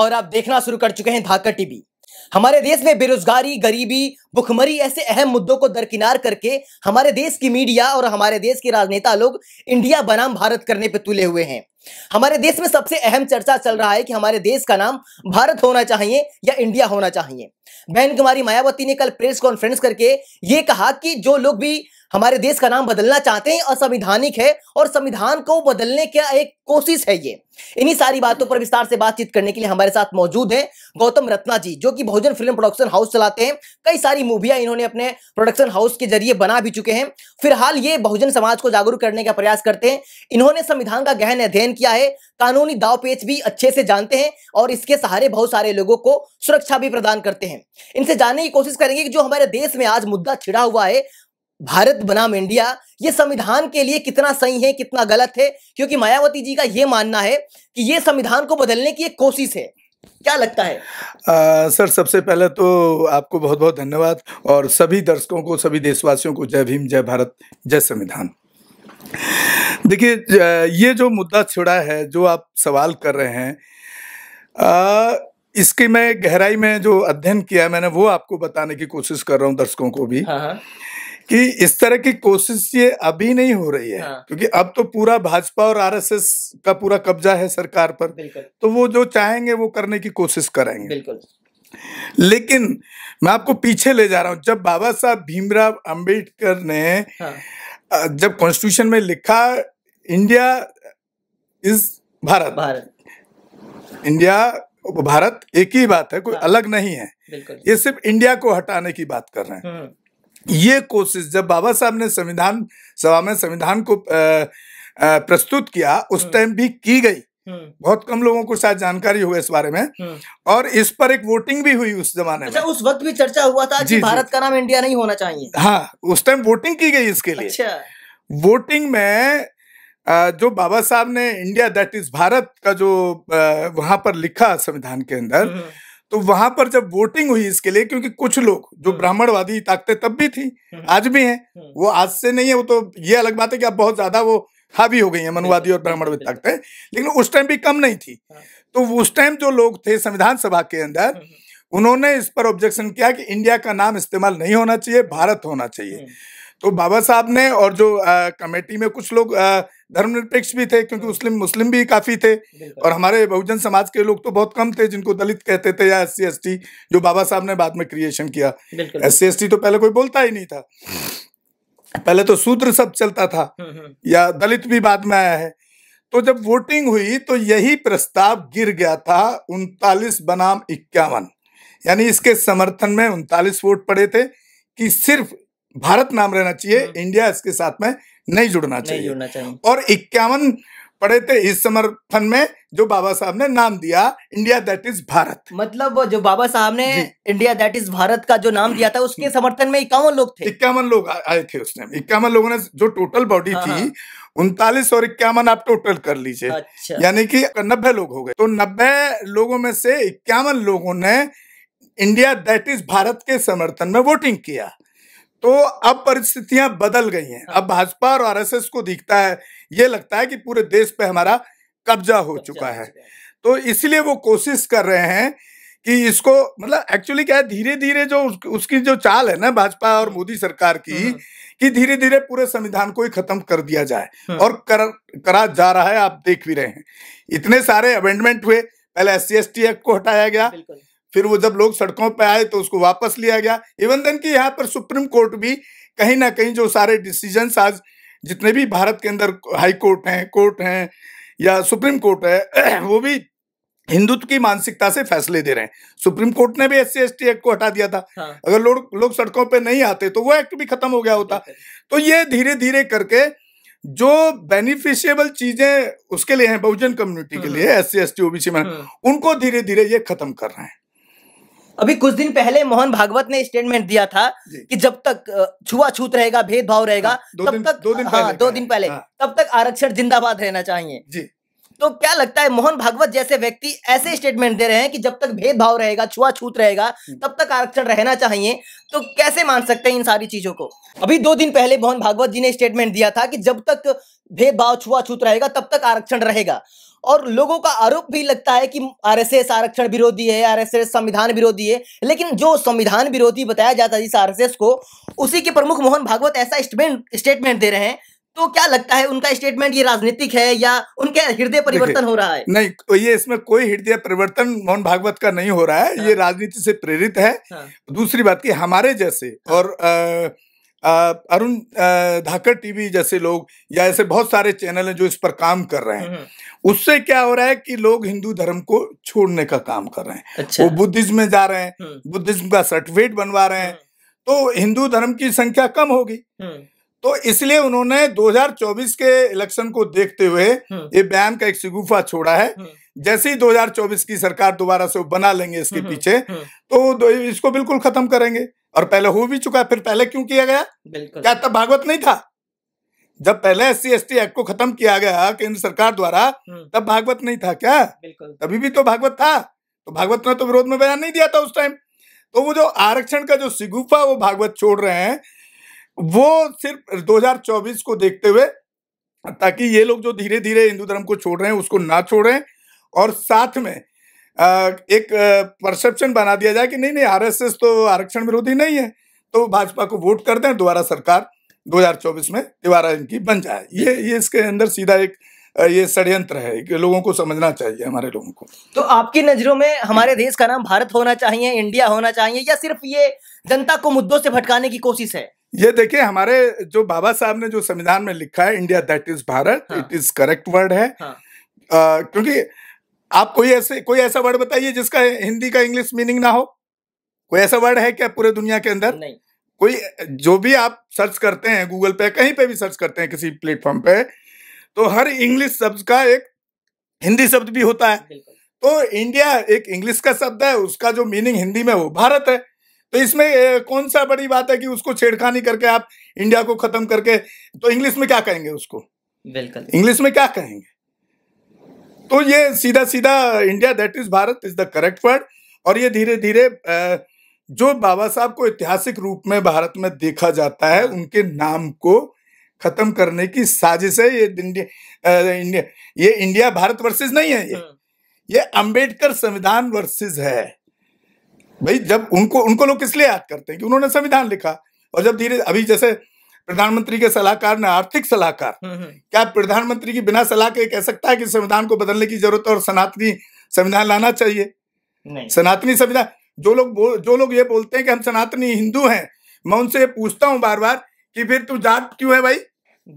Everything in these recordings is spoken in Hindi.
और आप देखना शुरू कर चुके हैं धाकर टीवी हमारे देश में बेरोजगारी गरीबी भुखमरी ऐसे अहम मुद्दों को दरकिनार करके हमारे देश की मीडिया और हमारे देश के राजनेता लोग इंडिया बनाम भारत करने पर तुले हुए हैं हमारे देश में सबसे अहम चर्चा चल रहा है कि हमारे देश का नाम भारत होना चाहिए या इंडिया होना चाहिए बहन कुमारी मायावती ने कल प्रेस कॉन्फ्रेंस करके ये कहा कि जो लोग भी हमारे देश का नाम बदलना चाहते हैं असंविधानिक है और संविधान को बदलने का एक कोशिश है ये इन्हीं सारी बातों पर विस्तार से बातचीत करने के लिए हमारे साथ मौजूद हैं गौतम रत्ना जी जो कि बहुजन फिल्म प्रोडक्शन हाउस चलाते हैं कई सारी मूवियां इन्होंने अपने प्रोडक्शन हाउस के जरिए बना भी चुके हैं फिलहाल ये बहुजन समाज को जागरूक करने का प्रयास करते हैं इन्होंने संविधान का गहन अध्ययन किया है कानूनी दाव पेच भी अच्छे से जानते हैं और इसके सहारे बहुत सारे लोगों को सुरक्षा भी प्रदान करते हैं इनसे जानने की कोशिश करेंगे कि जो हमारे देश में आज मुद्दा छिड़ा हुआ है भारत बनाम इंडिया ये संविधान के लिए कितना सही है कितना गलत है क्योंकि मायावती जी का ये मानना है कि ये संविधान को बदलने की एक कोशिश है क्या लगता है आ, सर सबसे पहले तो आपको बहुत बहुत धन्यवाद और सभी दर्शकों को सभी देशवासियों को जय भीम जय भारत जय संविधान देखिए ये जो मुद्दा छिड़ा है जो आप सवाल कर रहे हैं आ, इसकी मैं गहराई में जो अध्ययन किया मैंने वो आपको बताने की कोशिश कर रहा हूँ दर्शकों को भी हाँ।, हाँ। कि इस तरह की कोशिश ये अभी नहीं हो रही है हाँ। क्योंकि अब तो पूरा भाजपा और आरएसएस का पूरा कब्जा है सरकार पर तो वो जो चाहेंगे वो करने की कोशिश करेंगे लेकिन मैं आपको पीछे ले जा रहा हूं जब बाबा साहब भीमराव अंबेडकर ने हाँ। जब कॉन्स्टिट्यूशन में लिखा India is Bharat Bharat India Bharat एक ही बात है कोई हाँ। अलग नहीं है ये सिर्फ इंडिया को हटाने की बात कर रहे हैं हम्म। ये कोशिश जब बाबा साहब ने संविधान सभा में संविधान को प्रस्तुत किया उस हम्म। टाइम भी की गई हम्म। बहुत कम लोगों को शायद जानकारी हुई इस बारे में हम्म। और इस पर एक वोटिंग भी हुई उस जमाने अच्छा, में उस वक्त भी चर्चा हुआ था कि भारत का नाम इंडिया नहीं होना चाहिए हाँ उस टाइम वोटिंग की गई इसके लिए अच्छा। वोटिंग में जो बाबा साहब ने इंडिया दैट इज भारत का जो वहां पर लिखा संविधान के अंदर तो वहां पर जब वोटिंग हुई इसके लिए क्योंकि कुछ लोग जो हम्म। ब्राह्मणवादी ताकतें तब भी थी हम्म। आज भी हैं हम्म। वो आज से नहीं है वो तो ये अलग बात है कि अब बहुत ज्यादा वो हावी हो गई है मनुवादी और ब्राह्मणवादी ताकतें लेकिन उस टाइम भी कम नहीं थी हाँ। तो उस टाइम जो लोग थे संविधान सभा के अंदर उन्होंने इस पर ऑब्जेक्शन किया कि इंडिया का नाम इस्तेमाल नहीं होना चाहिए भारत होना चाहिए तो बाबा साहब ने और जो कमेटी में कुछ लोग आ, धर्मनिरपेक्ष भी थे क्योंकि हाँ। मुस्लिम मुस्लिम भी काफ़ी थे और हमारे बहुजन समाज के लोग तो बहुत कम थे जिनको दलित कहते थे या एस सी जो बाबा साहब ने बाद में क्रिएशन किया एस सी तो पहले कोई बोलता ही नहीं था पहले तो सूत्र सब चलता था हम्म, हम्म। या दलित भी बाद में आया है तो जब वोटिंग हुई तो यही प्रस्ताव गिर गया था उनतालीस बनाम इक्यावन यानी इसके समर्थन में उनतालीस वोट पड़े थे कि सिर्फ भारत नाम रहना चाहिए हम्म। इंडिया इसके साथ में नहीं जुड़ना चाहिए, और इक्यावन पढ़े थे इस समर्थन में जो बाबा साहब ने नाम दिया इंडिया दैट इज भारत मतलब जो बाबा साहब ने इंडिया दैट इज भारत का जो नाम दिया था उसके हम्म। समर्थन में इक्यावन लोग थे इक्यावन लोग आए थे उसने टाइम इक्यावन लोगों ने जो टोटल बॉडी हाँ, थी हाँ। उनतालीस और इक्यावन आप टोटल कर लीजिए अच्छा। यानी कि नब्बे लोग हो गए तो नब्बे लोगों में से इक्यावन लोगों ने इंडिया दैट इज भारत के समर्थन में वोटिंग किया तो अब परिस्थितियां बदल गई हैं हाँ। अब भाजपा और आरएसएस को दिखता है ये लगता है कि पूरे देश पे हमारा कब्जा हो चुका है तो इसलिए वो कोशिश कर रहे हैं कि इसको मतलब एक्चुअली क्या है धीरे धीरे जो उसकी जो चाल है ना भाजपा और मोदी सरकार की हाँ, हाँ। कि धीरे धीरे पूरे संविधान को ही खत्म कर दिया जाए और कर, करा जा रहा है आप देख भी रहे हैं इतने सारे अमेंडमेंट हुए पहले एस सी एक्ट को हटाया गया फिर वो जब लोग सड़कों पर आए तो उसको वापस लिया गया इवन देन कि यहाँ पर सुप्रीम कोर्ट भी कहीं ना कहीं जो सारे डिसीजन आज जितने भी भारत के अंदर हाई कोर्ट हैं कोर्ट हैं या सुप्रीम कोर्ट है वो भी हिंदुत्व की मानसिकता से फैसले दे रहे हैं सुप्रीम कोर्ट ने भी एस सी एक्ट को हटा दिया था हाँ। अगर लोग लोग सड़कों पे नहीं आते तो वो एक्ट भी खत्म हो गया होता तो ये धीरे धीरे करके जो बेनिफिशियबल चीजें उसके लिए हैं बहुजन कम्युनिटी के हाँ। लिए S C S T OBC में उनको धीरे धीरे ये खत्म कर रहे हैं अभी कुछ दिन पहले मोहन भागवत ने स्टेटमेंट दिया था कि जब तक छुआछूत रहेगा भेदभाव रहेगा हाँ, तब तक दो दिन पहले हाँ, दो दिन पहले हाँ। तब तक आरक्षण जिंदाबाद रहना चाहिए तो क्या लगता है मोहन भागवत जैसे व्यक्ति ऐसे स्टेटमेंट दे रहे हैं कि जब तक भेदभाव रहेगा छुआछूत रहेगा तब तक आरक्षण रहना चाहिए तो कैसे मान सकते हैं इन सारी चीजों को अभी दो दिन पहले मोहन भागवत जी ने स्टेटमेंट दिया था कि जब तक भेदभाव छुआछूत रहेगा तब तक आरक्षण रहेगा और लोगों का आरोप भी लगता है कि आरएसएस आरक्षण विरोधी है आरएसएस संविधान विरोधी है लेकिन जो संविधान विरोधी बताया जाता है जिस आरएसएस को उसी के प्रमुख मोहन भागवत ऐसा स्टेटमेंट दे रहे हैं तो क्या लगता है उनका स्टेटमेंट ये राजनीतिक है या उनके हृदय परिवर्तन हो रहा है नहीं तो ये इसमें कोई हृदय परिवर्तन मोहन भागवत का नहीं हो रहा है हाँ। ये राजनीति से प्रेरित है हाँ। दूसरी बात की हमारे जैसे हाँ। और आ, अरुण धाकर टीवी जैसे लोग या ऐसे बहुत सारे चैनल हैं जो इस पर काम कर रहे हैं हम्म, हम्म। उससे क्या हो रहा है कि लोग हिंदू धर्म को छोड़ने का काम कर रहे हैं अच्छा। वो बुद्धिज्म में जा रहे हैं हम्म। बुद्धिज्म का सर्टिफिकेट बनवा रहे हैं तो हिंदू धर्म की संख्या कम होगी तो इसलिए उन्होंने 2024 के इलेक्शन को देखते हुए ये बयान का एक सिगुफा छोड़ा है जैसे ही 2024 की सरकार दोबारा से बना लेंगे इसके पीछे तो इसको बिल्कुल खत्म करेंगे और पहले हो भी चुका फिर पहले क्यों किया गया बिल्कुल क्या तब भागवत नहीं था जब पहले S C S T act को खत्म किया गया केंद्र सरकार द्वारा हम्म। तब भागवत नहीं था क्या तभी भी तो भागवत था तो भागवत ने तो विरोध में बयान नहीं दिया था उस टाइम तो वो जो आरक्षण का जो सिगुफा वो भागवत छोड़ रहे हैं वो सिर्फ 2024 को देखते हुए ताकि ये लोग जो धीरे धीरे हिंदू धर्म को छोड़ रहे हैं उसको ना छोड़ें और साथ में एक परसेप्शन बना दिया जाए कि नहीं नहीं आरएसएस तो आरक्षण विरोधी नहीं है तो भाजपा को वोट कर दें दोबारा सरकार 2024 में दोबारा इनकी बन जाए ये ये इसके अंदर सीधा एक ये षड्यंत्र है कि लोगों को समझना चाहिए हमारे लोगों को तो आपकी नज़रों में हमारे देश का नाम भारत होना चाहिए इंडिया होना चाहिए या सिर्फ ये जनता को मुद्दों से भटकाने की कोशिश है ये देखिए हमारे जो बाबा साहब ने जो संविधान में लिखा है इंडिया दैट इज भारत हाँ। इट इज करेक्ट वर्ड है हाँ. आ, क्योंकि आप कोई ऐसे कोई ऐसा वर्ड बताइए जिसका हिंदी का इंग्लिश मीनिंग ना हो कोई ऐसा वर्ड है क्या पूरे दुनिया के अंदर नहीं कोई जो भी आप सर्च करते हैं गूगल पे कहीं पे भी सर्च करते हैं किसी प्लेटफॉर्म पे तो हर इंग्लिश शब्द का एक हिंदी शब्द भी होता है तो इंडिया एक इंग्लिश का शब्द है उसका जो मीनिंग हिंदी में वो भारत है तो इसमें कौन सा बड़ी बात है कि उसको छेड़खानी करके आप इंडिया को खत्म करके तो इंग्लिश में क्या कहेंगे उसको बिल्कुल इंग्लिश में क्या कहेंगे तो ये सीधा सीधा India that is Bharat is the correct word और ये धीरे धीरे जो बाबा साहब को ऐतिहासिक रूप में भारत में देखा जाता है हाँ। उनके नाम को खत्म करने की साजिश है ये इंडिया ये इंडिया भारत वर्सेस नहीं है ये हाँ। ये अंबेडकर संविधान वर्सेस है भाई जब उनको उनको लोग किस लिए याद करते हैं कि उन्होंने संविधान लिखा और जब धीरे अभी जैसे प्रधानमंत्री के सलाहकार ने आर्थिक सलाहकार हम्म, हम्म। क्या प्रधानमंत्री की बिना सलाह के कह सकता है कि संविधान को बदलने की जरूरत है और सनातनी संविधान लाना चाहिए सनातनी संविधान जो लोग जो लोग ये बोलते हैं कि हम सनातनी हिंदू हैं मैं उनसे पूछता हूँ बार बार कि फिर तू जाट क्यों है भाई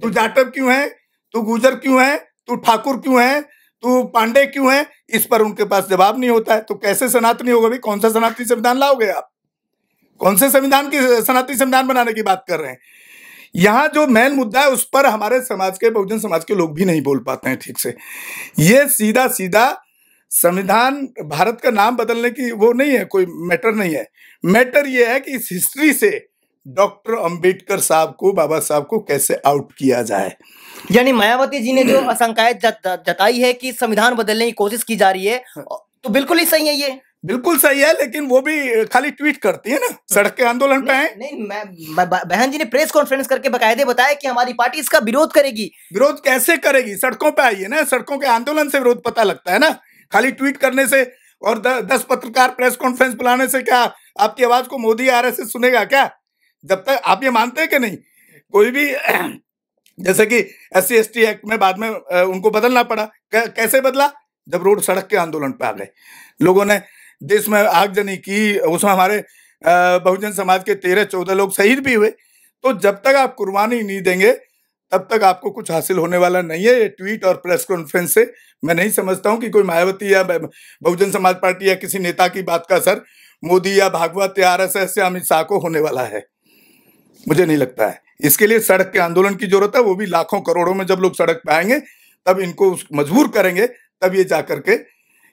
तू जाटव क्यों है तू गुजर क्यों है तू ठाकुर क्यों है तू पांडे क्यों है इस पर उनके पास जवाब नहीं होता है तो कैसे सनातनी होगा भाई कौन सा सनातनी संविधान लाओगे आप कौन से संविधान की सनातनी संविधान बनाने की बात कर रहे हैं यहाँ जो मेन मुद्दा है उस पर हमारे समाज के बहुजन समाज के लोग भी नहीं बोल पाते हैं ठीक से ये सीधा सीधा संविधान भारत का नाम बदलने की वो नहीं है कोई मैटर नहीं है मैटर ये है कि इस हिस्ट्री से डॉक्टर अंबेडकर साहब को बाबा साहब को कैसे आउट किया जाए यानी मायावती जी ने जो आशंकाएं जताई है कि संविधान बदलने की कोशिश की जा रही है हाँ। तो बिल्कुल ही सही है ये बिल्कुल सही है लेकिन वो भी खाली ट्वीट करती है ना सड़क के आंदोलन पे नहीं, नहीं मैं, मैं बहन जी ने प्रेस कॉन्फ्रेंस करके बकायदे बताया कि हमारी पार्टी इसका विरोध करेगी विरोध कैसे करेगी सड़कों पे आई है ना सड़कों के आंदोलन से विरोध पता लगता है ना खाली ट्वीट करने से और द, दस पत्रकार प्रेस कॉन्फ्रेंस बुलाने से क्या आपकी आवाज को मोदी आर एस सुनेगा क्या जब तक आप ये मानते हैं कि नहीं कोई भी जैसे कि एस सी एक्ट में बाद में उनको बदलना पड़ा कैसे बदला जब रोड सड़क के आंदोलन पे आ गए लोगों ने देश में आगजनी की उसमें हमारे बहुजन समाज के तेरह चौदह लोग शहीद भी हुए तो जब तक आप कुर्बानी नहीं देंगे तब तक आपको कुछ हासिल होने वाला नहीं है ये ट्वीट और प्रेस कॉन्फ्रेंस से मैं नहीं समझता हूँ कि कोई मायावती या बहुजन समाज पार्टी या किसी नेता की बात का असर मोदी या भागवत या आर या अमित शाह को होने वाला है मुझे नहीं लगता है इसके लिए सड़क के आंदोलन की जरूरत है वो भी लाखों करोड़ों में जब लोग सड़क पे आएंगे तब इनको मजबूर करेंगे तब ये जा करके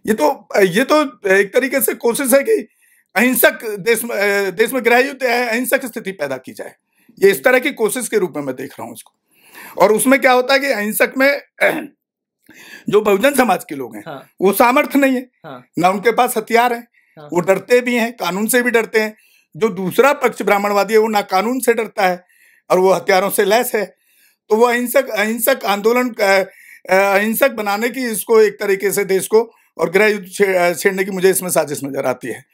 ये तो ये तो एक तरीके से कोशिश है कि अहिंसक देश में देश में ग्राह्य अहिंसक स्थिति पैदा की जाए ये इस तरह की कोशिश के रूप में मैं देख रहा हूँ इसको और उसमें क्या होता है कि अहिंसक में जो बहुजन समाज के लोग हैं हाँ। वो सामर्थ्य नहीं है हाँ। ना उनके पास हथियार है हाँ। वो डरते भी हैं कानून से भी डरते हैं जो दूसरा पक्ष ब्राह्मणवादी है वो ना कानून से डरता है और वो हथियारों से लैस है तो वो अहिंसक अहिंसक आंदोलन अहिंसक बनाने की इसको एक तरीके से देश को और गृह युद्ध छेड़ने की मुझे इसमें साजिश नजर आती है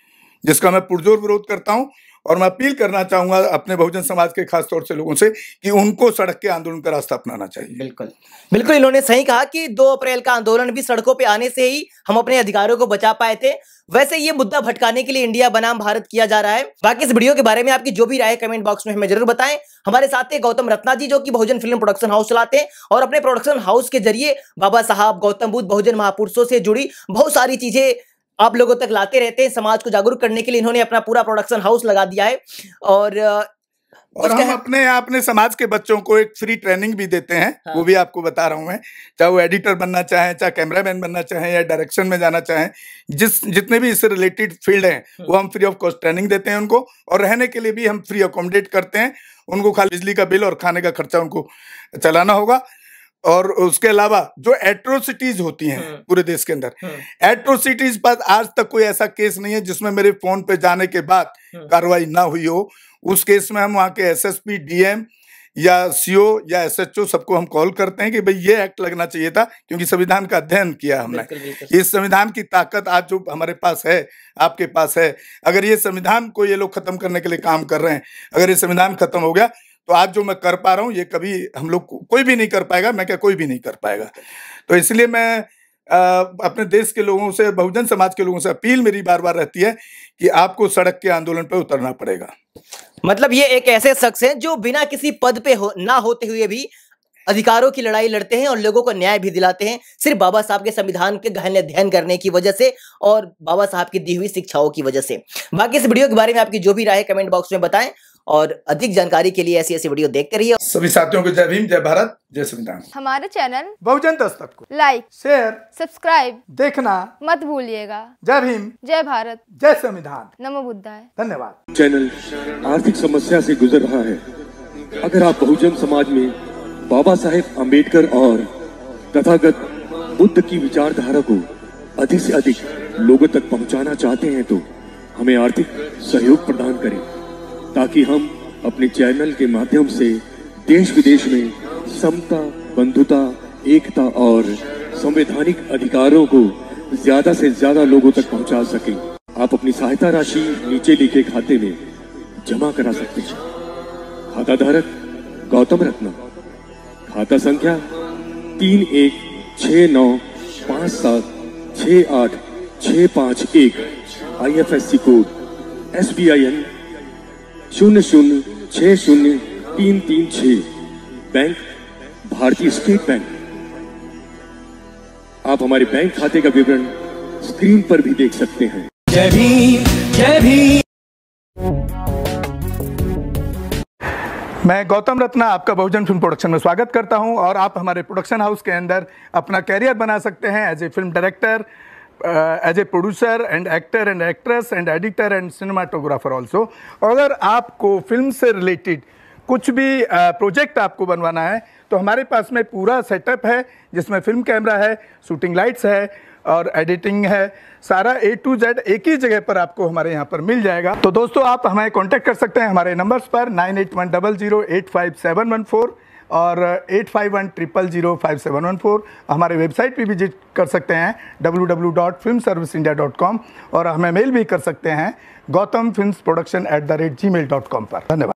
जिसका मैं पुरजोर विरोध करता हूं और मैं अपील करना चाहूंगा अपने बहुजन समाज के खास तौर से लोगों से कि उनको सड़क के आंदोलन का रास्ता अपनाना चाहिए बिल्कुल बिल्कुल इन्होंने सही कहा कि दो अप्रैल का आंदोलन भी सड़कों पर आने से ही हम अपने अधिकारों को बचा पाए थे वैसे ये मुद्दा भटकाने के लिए इंडिया बनाम भारत किया जा रहा है बाकी इस वीडियो के बारे में आपकी जो भी राय कमेंट बॉक्स में हमें जरूर बताएं हमारे साथ है गौतम रत्ना जी जो कि बहुजन फिल्म प्रोडक्शन हाउस चलाते हैं और अपने प्रोडक्शन हाउस के जरिए बाबा साहब गौतम बुद्ध बहुजन महापुरुषों से जुड़ी बहुत सारी चीजें आप लोगों तक लाते रहते हैं समाज को जागरूक करने के लिए इन्होंने अपना पूरा प्रोडक्शन हाउस लगा दिया है और और हम अपने अपने समाज के बच्चों को एक फ्री ट्रेनिंग भी देते हैं हाँ। वो भी आपको बता रहा हूँ मैं चाहे वो एडिटर बनना चाहे चाहे कैमरामैन बनना चाहे या डायरेक्शन में जाना चाहे जिस जितने भी इससे रिलेटेड फील्ड हैं हाँ। वो हम फ्री ऑफ कॉस्ट ट्रेनिंग देते हैं उनको और रहने के लिए भी हम फ्री अकोमोडेट करते हैं उनको खाली बिजली का बिल और खाने का खर्चा उनको चलाना होगा और उसके अलावा जो एट्रोसिटीज होती हैं हाँ। पूरे देश के अंदर एट्रोसिटीज हाँ। पर आज तक कोई ऐसा केस नहीं है जिसमें मेरे फोन पे जाने के बाद कार्रवाई ना हुई हो उस केस में हम वहाँ के एसएसपी डीएम या सीओ या एसएचओ सबको हम कॉल करते हैं कि भाई ये एक्ट लगना चाहिए था क्योंकि संविधान का अध्ययन किया हमने इस संविधान की ताकत आज जो हमारे पास है आपके पास है अगर ये संविधान को ये लोग खत्म करने के लिए काम कर रहे हैं अगर ये संविधान खत्म हो गया तो आज जो मैं कर पा रहा हूँ ये कभी हम लोग को, कोई भी नहीं कर पाएगा मैं क्या कोई भी नहीं कर पाएगा तो इसलिए मैं अपने देश के लोगों से बहुजन समाज के लोगों से अपील मेरी बार बार रहती है कि आपको सड़क के आंदोलन पर उतरना पड़ेगा मतलब ये एक ऐसे शख्स हैं जो बिना किसी पद पे हो, ना होते हुए भी अधिकारों की लड़ाई लड़ते हैं और लोगों को न्याय भी दिलाते हैं सिर्फ बाबा साहब के संविधान के गहन अध्ययन करने की वजह से और बाबा साहब की दी हुई शिक्षाओं की वजह से बाकी इस वीडियो के बारे में आपकी जो भी राय कमेंट बॉक्स में बताएं और अधिक जानकारी के लिए ऐसी ऐसी वीडियो देखते रहिए सभी साथियों को जय भीम जय भारत जय संविधान हमारे चैनल बहुजन दस्तक को लाइक शेयर सब्सक्राइब देखना मत भूलिएगा जय भीम जय भारत जय संविधान नमो बुद्धाय धन्यवाद चैनल आर्थिक समस्या से गुजर रहा है अगर आप बहुजन समाज में बाबा साहेब अम्बेडकर और तथागत बुद्ध की विचारधारा को अधिक से अधिक लोगों तक पहुंचाना चाहते हैं तो हमें आर्थिक सहयोग प्रदान करें ताकि हम अपने चैनल के माध्यम से देश विदेश में समता बंधुता एकता और संवैधानिक अधिकारों को ज्यादा से ज्यादा लोगों तक पहुंचा सके आप अपनी सहायता राशि नीचे लिखे खाते में जमा करा सकते हैं खाता धारक गौतम रत्न खाता संख्या तीन एक छ नौ पाँच सात छ आठ छ पाँच एक I F S C code S B I N शून्य शून्य छः शून्य तीन तीन छ बैंक भारतीय स्टेट बैंक आप हमारे बैंक खाते का विवरण स्क्रीन पर भी देख सकते हैं जय भीम जय भीम मैं गौतम रत्ना आपका बहुजन फिल्म प्रोडक्शन में स्वागत करता हूं और आप हमारे प्रोडक्शन हाउस के अंदर अपना कैरियर बना सकते हैं as a film director as a producer and actor and actress and editor and cinematographer also अगर आपको फिल्म से रिलेटेड कुछ भी प्रोजेक्ट uh, आपको बनवाना है तो हमारे पास में पूरा सेटअप है जिसमें फिल्म कैमरा है शूटिंग लाइट्स है और एडिटिंग है सारा ए टू जेड एक ही जगह पर आपको हमारे यहाँ पर मिल जाएगा तो दोस्तों आप हमें कॉन्टैक्ट कर सकते हैं हमारे नंबर्स पर nine eight one double zero eight five seven one four और eight five one triple zero five seven one four हमारे वेबसाइट पर विजिट कर सकते हैं W W dot film service India dot com और हमें मेल भी कर सकते हैं Gautam film production at the rate Gmail dot com पर धन्यवाद